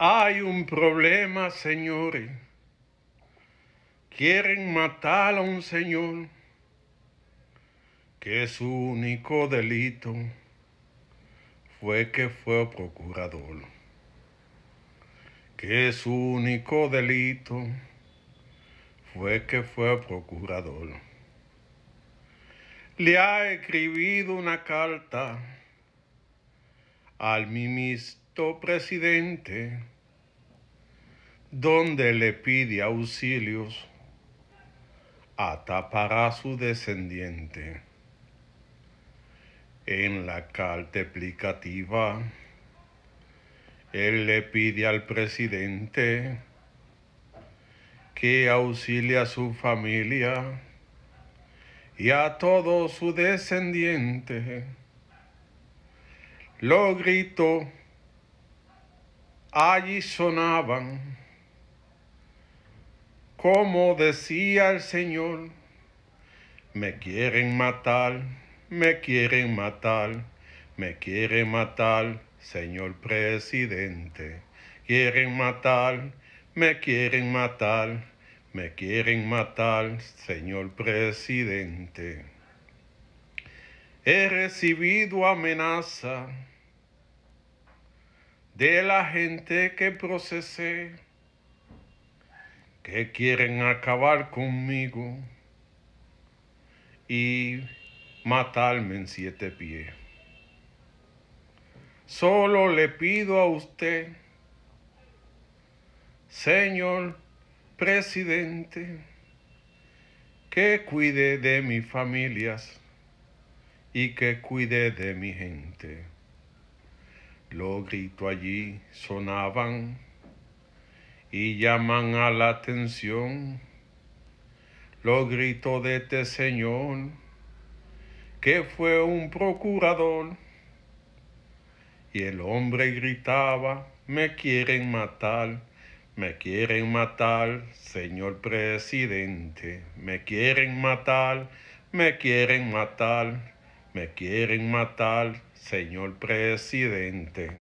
Hay un problema, señores. Quieren matar a un señor que su único delito fue que fue procurador. Que su único delito fue que fue procurador. Le ha escribido una carta al ministro presidente, donde le pide auxilios atapará a su descendiente. En la carta explicativa, él le pide al presidente que auxilie a su familia y a todo su descendiente. Lo gritó allí sonaban, como decía el Señor, me quieren matar, me quieren matar, me quieren matar, señor presidente, quieren matar, me quieren matar, me quieren matar, señor presidente. He recibido amenaza de la gente que procesé, que quieren acabar conmigo y matarme en siete pies. Solo le pido a usted, señor presidente, que cuide de mis familias y que cuide de mi gente. Los gritos allí sonaban y llaman a la atención los gritos de este señor que fue un procurador y el hombre gritaba me quieren matar me quieren matar señor presidente me quieren matar me quieren matar me quieren matar, señor presidente.